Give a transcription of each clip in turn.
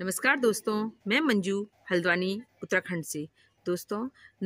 नमस्कार दोस्तों मैं मंजू हल्द्वानी उत्तराखंड से दोस्तों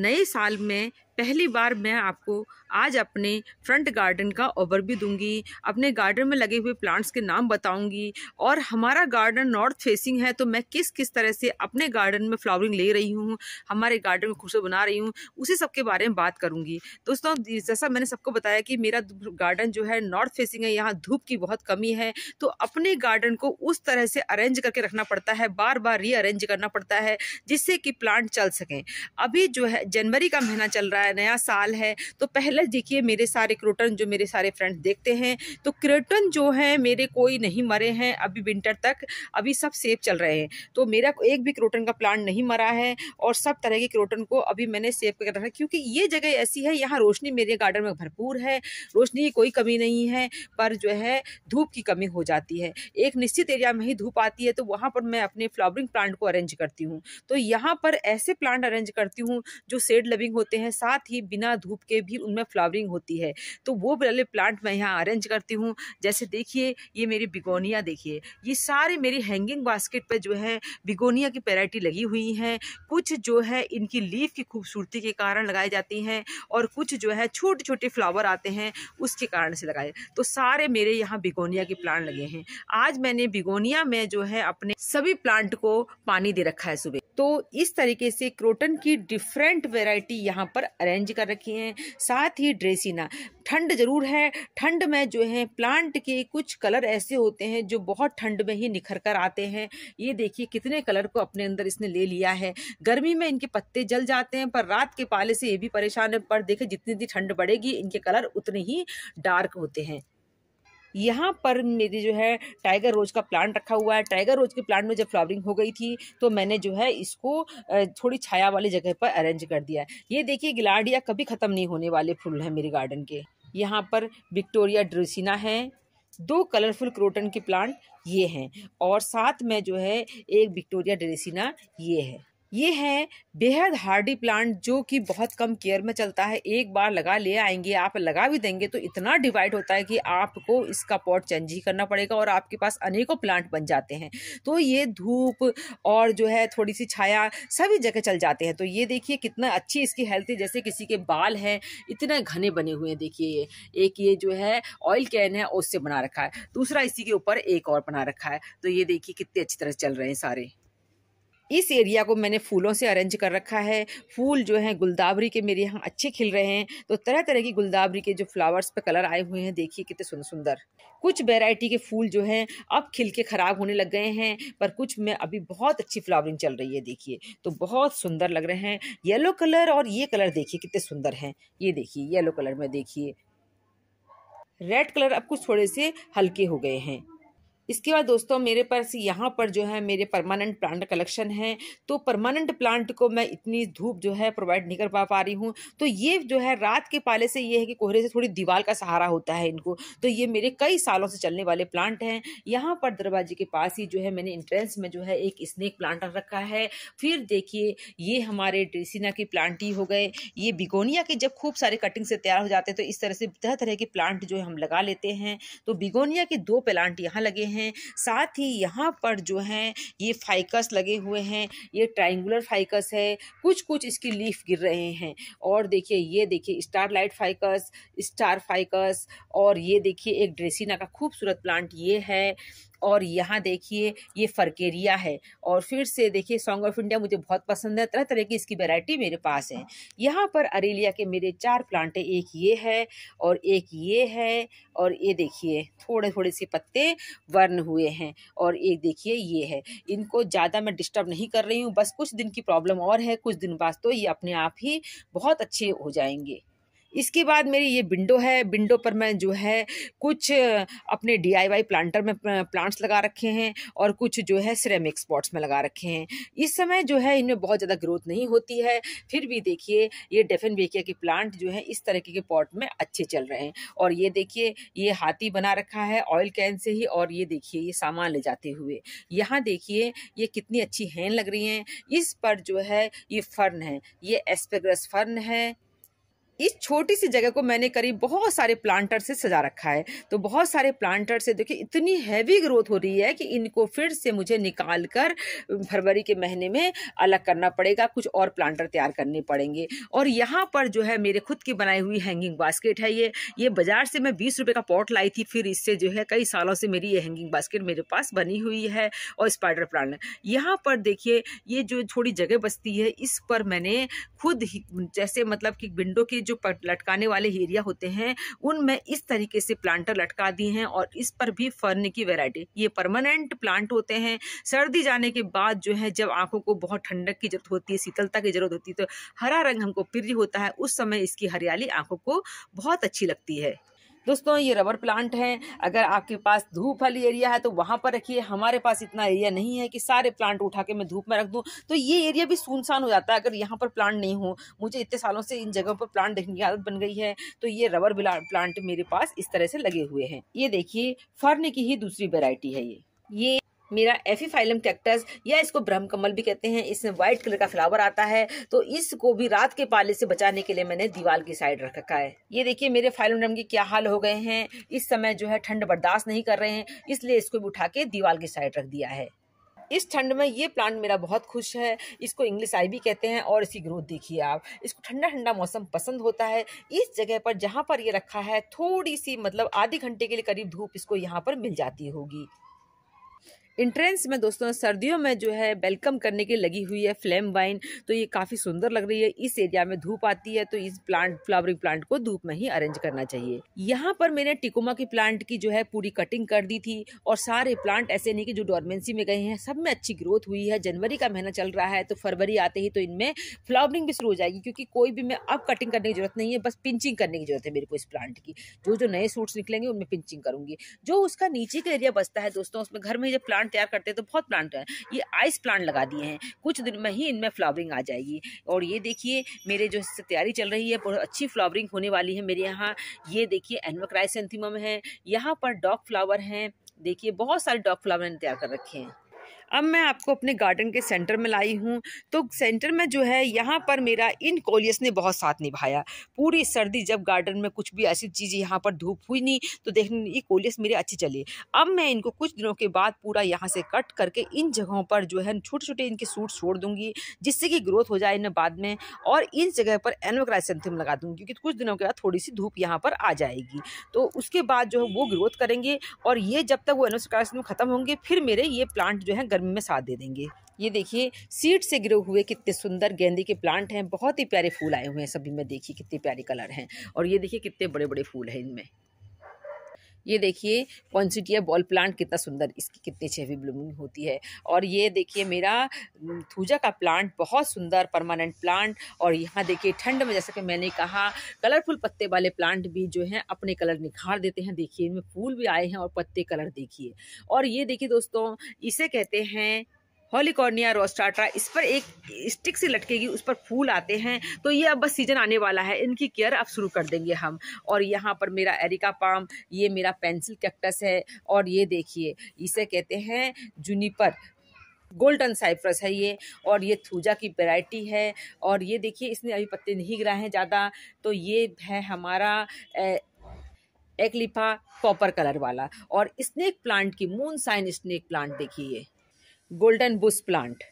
नए साल में पहली बार मैं आपको आज अपने फ्रंट गार्डन का ओवरव्यू दूंगी अपने गार्डन में लगे हुए प्लांट्स के नाम बताऊंगी और हमारा गार्डन नॉर्थ फेसिंग है तो मैं किस किस तरह से अपने गार्डन में फ्लावरिंग ले रही हूँ हमारे गार्डन में खूबसूरत बना रही हूँ उसी सब के बारे में बात करूँगी दोस्तों जैसा मैंने सबको बताया कि मेरा गार्डन जो है नॉर्थ फेसिंग है यहाँ धूप की बहुत कमी है तो अपने गार्डन को उस तरह से अरेंज करके रखना पड़ता है बार बार रीअरेंज करना पड़ता है जिससे कि प्लांट चल सकें अभी जो है जनवरी का महीना चल रहा है नया साल है तो पहले देखिए मेरे सारे क्रोटन जो मेरे सारे फ्रेंड्स देखते हैं तो क्रोटन जो है मेरे कोई नहीं मरे हैं अभी विंटर तक अभी सब सेफ चल रहे हैं तो मेरा एक भी क्रोटन का प्लांट नहीं मरा है और सब तरह के क्रोटन को अभी मैंने सेव कर रखा है क्योंकि ये जगह ऐसी है यहाँ रोशनी मेरे गार्डन में भरपूर है रोशनी की कोई कमी नहीं है पर जो है धूप की कमी हो जाती है एक निश्चित एरिया में ही धूप आती है तो वहाँ पर मैं अपने फ्लावरिंग प्लांट को अरेंज करती हूँ तो यहाँ पर ऐसे प्लांट अरेंज करती हूँ जो सेड लविंग होते हैं साथ साथ ही बिना धूप के भी उनमें फ्लावरिंग होती है तो वो वाले प्लांट मैं यहाँ अरेंज करती हूँ जैसे देखिए ये मेरी बिगोनिया देखिए ये सारे मेरी हैंगिंग बास्केट पर जो है बिगोनिया की वेराइटी लगी हुई हैं कुछ जो है इनकी लीफ की खूबसूरती के कारण लगाई जाती हैं और कुछ जो है छोटे छोटे फ्लावर आते हैं उसके कारण से लगाए तो सारे मेरे यहाँ बिगोनिया के प्लांट लगे हैं आज मैंने बिगोनिया में जो है अपने सभी प्लांट को पानी दे रखा है सुबह तो इस तरीके से क्रोटन की डिफरेंट वेराइटी यहाँ पर अरेंज कर रखी हैं साथ ही ड्रेसिना ठंड जरूर है ठंड में जो है प्लांट के कुछ कलर ऐसे होते हैं जो बहुत ठंड में ही निखर कर आते हैं ये देखिए कितने कलर को अपने अंदर इसने ले लिया है गर्मी में इनके पत्ते जल जाते हैं पर रात के पाले से ये भी परेशान है पर देखें जितनी भी ठंड बढ़ेगी इनके कलर उतने ही डार्क होते हैं यहाँ पर मेरी जो है टाइगर रोज का प्लांट रखा हुआ है टाइगर रोज के प्लांट में जब फ्लावरिंग हो गई थी तो मैंने जो है इसको थोड़ी छाया वाली जगह पर अरेंज कर दिया है ये देखिए गिलाडिया कभी ख़त्म नहीं होने वाले फूल हैं मेरे गार्डन के यहाँ पर विक्टोरिया ड्रेसिना है दो कलरफुल क्रोटन के प्लांट ये हैं और साथ में जो है एक विक्टोरिया ड्रेसिना ये है ये हैं बेहद हार्डी प्लांट जो कि बहुत कम केयर में चलता है एक बार लगा ले आएंगे आप लगा भी देंगे तो इतना डिवाइड होता है कि आपको इसका पॉट चेंज ही करना पड़ेगा और आपके पास अनेकों प्लांट बन जाते हैं तो ये धूप और जो है थोड़ी सी छाया सभी जगह चल जाते हैं तो ये देखिए कितना अच्छी इसकी हेल्थ है जैसे किसी के बाल हैं इतने घने बने हुए हैं देखिए ये एक ये जो है ऑयल कैन है उससे बना रखा है दूसरा इसी के ऊपर एक और बना रखा है तो ये देखिए कितने अच्छी तरह चल रहे हैं सारे इस एरिया को मैंने फूलों से अरेंज कर रखा है फूल जो हैं गुलदावरी के मेरे यहाँ अच्छे खिल रहे हैं तो तरह तरह की गुलदावरी के जो फ्लावर्स पे कलर आए हुए हैं देखिए कितने सुंदर सुंदर कुछ वेराइटी के फूल जो हैं अब खिल के ख़राब होने लग गए हैं पर कुछ में अभी बहुत अच्छी फ्लावरिंग चल रही है देखिए तो बहुत सुंदर लग रहे हैं येलो कलर और ये कलर देखिए कितने सुंदर हैं ये देखिए येलो कलर में देखिए रेड कलर अब कुछ थोड़े से हल्के हो गए हैं इसके बाद दोस्तों मेरे पास यहाँ पर जो है मेरे परमानेंट प्लांट कलेक्शन है तो परमानेंट प्लांट को मैं इतनी धूप जो है प्रोवाइड नहीं कर पा पा रही हूँ तो ये जो है रात के पाले से ये है कि कोहरे से थोड़ी दीवार का सहारा होता है इनको तो ये मेरे कई सालों से चलने वाले प्लांट हैं यहाँ पर दरवाजे के पास ही जो है मैंने इंट्रेंस में जो है एक स्नेक प्लांट रखा है फिर देखिए ये हमारे ड्रेसिना के प्लांट ही हो गए ये बिगोनिया के जब खूब सारे कटिंग से तैयार हो जाते हैं तो इस तरह से तरह तरह के प्लांट जो है हम लगा लेते हैं तो बिगोनिया के दो प्लांट यहाँ लगे हैं हैं साथ ही यहाँ पर जो है ये फाइकस लगे हुए हैं ये ट्राइंगुलर फाइकस है कुछ कुछ इसकी लीफ गिर रहे हैं और देखिए ये देखिए star light ficus star ficus और ये देखिए एक ड्रेसिना का खूबसूरत प्लांट ये है और यहाँ देखिए ये फ़र्केरिया है और फिर से देखिए सॉन्ग ऑफ इंडिया मुझे बहुत पसंद है तरह तरह की इसकी वैरायटी मेरे पास है यहाँ पर अरेलिया के मेरे चार प्लांट एक ये है और एक ये है और ये देखिए थोड़े थोड़े से पत्ते वर्ण हुए हैं और एक देखिए ये है इनको ज़्यादा मैं डिस्टर्ब नहीं कर रही हूँ बस कुछ दिन की प्रॉब्लम और है कुछ दिन बाद तो ये अपने आप ही बहुत अच्छे हो जाएंगे इसके बाद मेरी ये विंडो है विंडो पर मैं जो है कुछ अपने डीआईवाई प्लांटर में प्लांट्स लगा रखे हैं और कुछ जो है सिरेमिक पॉट्स में लगा रखे हैं इस समय जो है इनमें बहुत ज़्यादा ग्रोथ नहीं होती है फिर भी देखिए ये डेफिन बेकिया के प्लांट जो है इस तरीके के पॉट में अच्छे चल रहे हैं और ये देखिए ये हाथी बना रखा है ऑयल कैन से ही और ये देखिए ये सामान ले जाते हुए यहाँ देखिए ये कितनी अच्छी हैन लग रही हैं इस पर जो है ये फर्न है ये एस्पेग्रस फर्न है इस छोटी सी जगह को मैंने करीब बहुत सारे प्लांटर से सजा रखा है तो बहुत सारे प्लांटर से देखिए इतनी हैवी ग्रोथ हो रही है कि इनको फिर से मुझे निकाल कर फरवरी के महीने में अलग करना पड़ेगा कुछ और प्लांटर तैयार करने पड़ेंगे और यहाँ पर जो है मेरे खुद की बनाई हुई हैंगिंग बास्केट है ये ये बाज़ार से मैं बीस रुपये का पॉट लाई थी फिर इससे जो है कई सालों से मेरी ये हैंगिंग बास्केट मेरे पास बनी हुई है और स्पाइडर प्लांट यहाँ पर देखिए ये जो थोड़ी जगह बसती है इस पर मैंने खुद ही जैसे मतलब कि विंडो की जो पट लटकाने वाले एरिया होते हैं उनमें इस तरीके से प्लांटर लटका दिए हैं और इस पर भी फर्न की वेराइटी ये परमानेंट प्लांट होते हैं सर्दी जाने के बाद जो है जब आंखों को बहुत ठंडक की जरूरत होती है शीतलता की जरूरत होती है तो हरा रंग हमको प्रिय होता है उस समय इसकी हरियाली आंखों को बहुत अच्छी लगती है दोस्तों ये रबर प्लांट हैं अगर आपके पास धूप वाली एरिया है तो वहाँ पर रखिए हमारे पास इतना एरिया नहीं है कि सारे प्लांट उठा के मैं धूप में रख दूँ तो ये एरिया भी सुनसान हो जाता है अगर यहाँ पर प्लांट नहीं हो मुझे इतने सालों से इन जगहों पर प्लांट देखने की आदत बन गई है तो ये रबर प्लांट मेरे पास इस तरह से लगे हुए हैं ये देखिए फर्न की ही दूसरी वेरायटी है ये ये मेरा एफीफाइलम कैक्टस e या इसको ब्रह्म कमल भी कहते हैं इसमें व्हाइट कलर का फ्लावर आता है तो इसको भी रात के पाले से बचाने के लिए मैंने दीवार की साइड रख रखा है ये देखिए मेरे फाइलोडम के क्या हाल हो गए हैं इस समय जो है ठंड बर्दाश्त नहीं कर रहे हैं इसलिए इसको भी उठा के दीवार की साइड रख दिया है इस ठंड में ये प्लांट मेरा बहुत खुश है इसको इंग्लिश आई भी कहते हैं और इसकी ग्रोथ देखिए आप इसको ठंडा ठंडा मौसम पसंद होता है इस जगह पर जहाँ पर ये रखा है थोड़ी सी मतलब आधे घंटे के लिए करीब धूप इसको यहाँ पर मिल जाती होगी इंट्रेंस में दोस्तों सर्दियों में जो है वेलकम करने के लगी हुई है फ्लेम वाइन तो ये काफ़ी सुंदर लग रही है इस एरिया में धूप आती है तो इस प्लांट फ्लावरिंग प्लांट को धूप में ही अरेंज करना चाहिए यहाँ पर मैंने टिकोमा की प्लांट की जो है पूरी कटिंग कर दी थी और सारे प्लांट ऐसे नहीं कि जो डॉर्मेंसी में गए हैं सब में अच्छी ग्रोथ हुई है जनवरी का महीना चल रहा है तो फरवरी आते ही तो इनमें फ्लावरिंग भी शुरू हो जाएगी क्योंकि कोई भी मैं अब कटिंग करने की जरूरत नहीं है बस पिंचिंग करने की जरूरत है मेरे को इस प्लांट की जो जो नए सूट्स निकलेंगे उनमें पिंचिंग करूंगी जो उसका नीचे का एरिया बचता है दोस्तों उसमें घर में जब प्लांट प्लांट तैयार करते हैं तो बहुत प्लांट है ये आइस प्लांट लगा दिए हैं कुछ दिन में ही इनमें फ्लावरिंग आ जाएगी और ये देखिए मेरे जो इससे तैयारी चल रही है बहुत अच्छी फ्लावरिंग होने वाली है मेरे यहाँ ये देखिए एनमक्राइसेंथिमम है यहाँ पर डॉग फ्लावर हैं देखिए बहुत सारे डॉग फ्लावर तैयार कर रखे हैं अब मैं आपको अपने गार्डन के सेंटर में लाई हूँ तो सेंटर में जो है यहाँ पर मेरा इन कोलियस ने बहुत साथ निभाया पूरी सर्दी जब गार्डन में कुछ भी ऐसी चीज़ यहाँ पर धूप हुई नहीं तो देखने ये कोलियस मेरे अच्छे चले अब मैं इनको कुछ दिनों के बाद पूरा यहाँ से कट करके इन जगहों पर जो है छोटे छोटे इनके सूट छोड़ दूँगी जिससे कि ग्रोथ हो जाए इन्हें बाद में और इन जगह पर एनोक्राइसेंथम लगा दूँगी क्योंकि कुछ दिनों के बाद थोड़ी सी धूप यहाँ पर आ जाएगी तो उसके बाद जो है वो ग्रोथ करेंगे और ये जब तक वो एनोक्राइसेंथम ख़त्म होंगे फिर मेरे ये प्लांट जो है गर्मी में साथ दे देंगे ये देखिए सीड से गिरे हुए कितने सुंदर गेंदे के प्लांट हैं बहुत ही प्यारे फूल आए हुए हैं सभी में देखिए कितने प्यारे कलर हैं और ये देखिए कितने बड़े बड़े फूल हैं इनमें ये देखिए कॉन्सिटिया बॉल प्लांट कितना सुंदर इसकी कितनी अच्छी हैवी ब्लूमिंग होती है और ये देखिए मेरा थूजा का प्लांट बहुत सुंदर परमानेंट प्लांट और यहाँ देखिए ठंड में जैसा कि मैंने कहा कलरफुल पत्ते वाले प्लांट भी जो हैं अपने कलर निखार देते हैं देखिए इनमें फूल भी आए हैं और पत्ते कलर देखिए और ये देखिए दोस्तों इसे कहते हैं हॉलीकॉर्निया रोस्टाटा इस पर एक स्टिक से लटकेगी उस पर फूल आते हैं तो ये अब बस सीजन आने वाला है इनकी केयर अब शुरू कर देंगे हम और यहाँ पर मेरा एरिका पाम ये मेरा पेंसिल कैक्टस है और ये देखिए इसे कहते हैं जूनीपर गोल्डन साइप्रस है ये और ये थूजा की वैरायटी है और ये देखिए इसने अभी पत्ते नहीं गिरा है ज़्यादा तो ये है हमारा ए, एक लिफा कॉपर कलर वाला और स्नेक प्लांट की मून साइन स्नेक प्लांट देखिए गोल्डन बुश प्लांट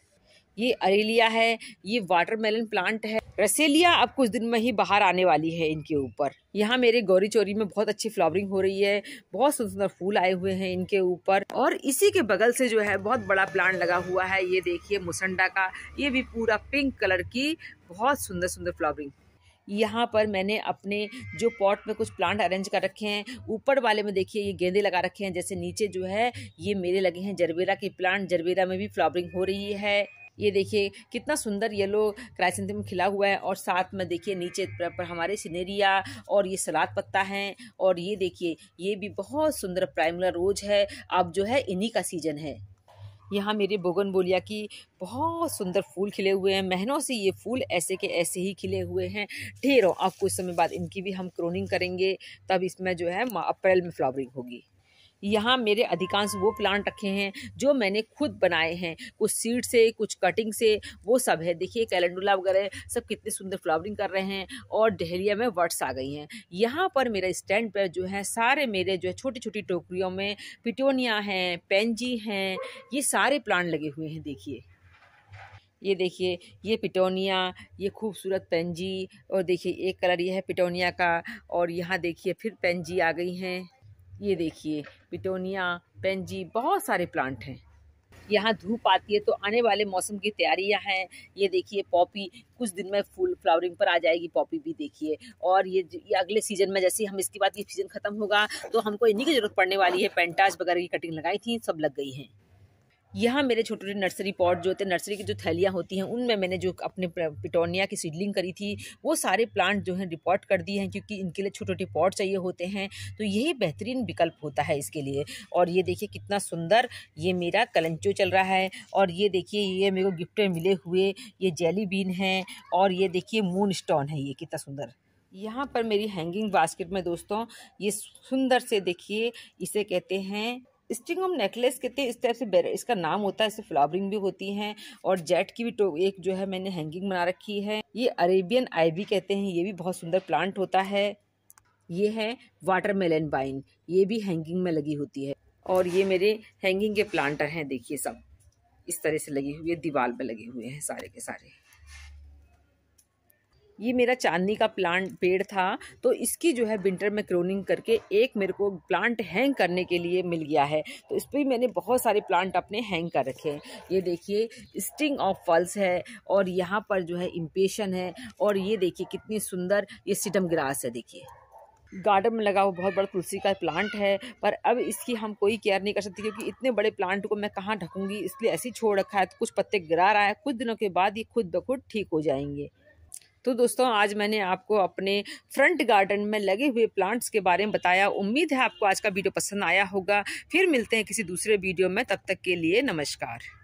ये अरेलिया है ये वाटरमेलन प्लांट है रसेलिया अब कुछ दिन में ही बाहर आने वाली है इनके ऊपर यहाँ मेरे गौरी चोरी में बहुत अच्छी फ्लावरिंग हो रही है बहुत सुंदर सुंदर फूल आए हुए हैं इनके ऊपर और इसी के बगल से जो है बहुत बड़ा प्लांट लगा हुआ है ये देखिए मुसंडा का ये भी पूरा पिंक कलर की बहुत सुंदर सुंदर फ्लावरिंग यहाँ पर मैंने अपने जो पॉट में कुछ प्लांट अरेंज कर रखे हैं ऊपर वाले में देखिए ये गेंदे लगा रखे हैं जैसे नीचे जो है ये मेरे लगे हैं जरबेरा के प्लांट जरबेरा में भी फ्लावरिंग हो रही है ये देखिए कितना सुंदर येलो क्राइसेंथम खिला हुआ है और साथ में देखिए नीचे पर हमारे सिनेरिया और ये सलाद पत्ता है और ये देखिए ये भी बहुत सुंदर प्राइमला रोज है अब जो है इन्हीं का सीजन है यहाँ मेरे बोगन बोलिया की बहुत सुंदर फूल खिले हुए हैं महीनों से ये फूल ऐसे के ऐसे ही खिले हुए हैं ढेरों अब कुछ समय बाद इनकी भी हम क्रोनिंग करेंगे तब इसमें जो है अप्रैल में फ्लावरिंग होगी यहाँ मेरे अधिकांश वो प्लांट रखे हैं जो मैंने खुद बनाए हैं कुछ सीड से कुछ कटिंग से वो सब है देखिए कैलेंडुला वगैरह सब कितने सुंदर फ्लावरिंग कर रहे हैं और डहलिया में वर्ड्स आ गई हैं यहाँ पर मेरे स्टैंड पर जो है सारे मेरे जो है छोटी छोटी टोकरियों में पिटोनिया हैं पेंजी हैं ये सारे प्लांट लगे हुए हैं देखिए ये देखिए ये पिटोनिया ये खूबसूरत पेंजी और देखिए एक कलर ये है पिटोनिया का और यहाँ देखिए फिर पेंजी आ गई हैं ये देखिए पिटोनिया पेंजी बहुत सारे प्लांट हैं यहाँ धूप आती है तो आने वाले मौसम की तैयारियाँ हैं ये देखिए पॉपी कुछ दिन में फूल फ्लावरिंग पर आ जाएगी पॉपी भी देखिए और ये, ये अगले सीजन में जैसे हम इसके बाद ये सीजन खत्म होगा तो हमको इन्हीं की जरूरत पड़ने वाली है पेंटाज वगैरह की कटिंग लगाई थी सब लग गई हैं यहाँ मेरे छोटे छोटे नर्सरी पॉट जो होते हैं नर्सरी की जो थैलियाँ होती हैं उनमें मैंने जो अपने पिटोनिया की सीडलिंग करी थी वो सारे प्लांट जो हैं रिपोर्ट कर दिए हैं क्योंकि इनके लिए छोटे छोटे पॉट चाहिए होते हैं तो यही बेहतरीन विकल्प होता है इसके लिए और ये देखिए कितना सुंदर ये मेरा कलंचो चल रहा है और ये देखिए ये मेरे को गिफ्ट में मिले हुए ये जेली बीन है और ये देखिए मून स्टोन है ये कितना सुंदर यहाँ पर मेरी हैंगिंग बास्केट में दोस्तों ये सुंदर से देखिए इसे कहते हैं स्टिंग हम नेकलेस हैं इस टाइप से बेरे इसका नाम होता है इससे फ्लावरिंग भी होती है और जेट की भी तो एक जो है मैंने हैंगिंग बना रखी है ये अरेबियन आईवी कहते हैं ये भी बहुत सुंदर प्लांट होता है ये है वाटर मेलन बाइन ये भी हैंगिंग में लगी होती है और ये मेरे हैंगिंग के प्लांटर हैं देखिए सब इस तरह से लगे हुए दीवार पर लगे हुए हैं सारे के सारे ये मेरा चांदनी का प्लांट पेड़ था तो इसकी जो है विंटर में क्रोनिंग करके एक मेरे को प्लांट हैंग करने के लिए मिल गया है तो इस पर मैंने बहुत सारे प्लांट अपने हैंग कर रखे हैं ये देखिए स्टिंग ऑफ फल्स है और यहाँ पर जो है इम्पेशन है और ये देखिए कितनी सुंदर ये सिटम ग्रास है देखिए गार्डन में लगा हुआ बहुत बड़ा तुलसी का प्लांट है पर अब इसकी हम कोई केयर नहीं कर सकते क्योंकि इतने बड़े प्लांट को मैं कहाँ ढकूंगी इसलिए ऐसे ही छोड़ रखा है तो कुछ पत्ते गिरा रहा है कुछ दिनों के बाद ये खुद ब खुद ठीक हो जाएंगे तो दोस्तों आज मैंने आपको अपने फ्रंट गार्डन में लगे हुए प्लांट्स के बारे में बताया उम्मीद है आपको आज का वीडियो पसंद आया होगा फिर मिलते हैं किसी दूसरे वीडियो में तब तक के लिए नमस्कार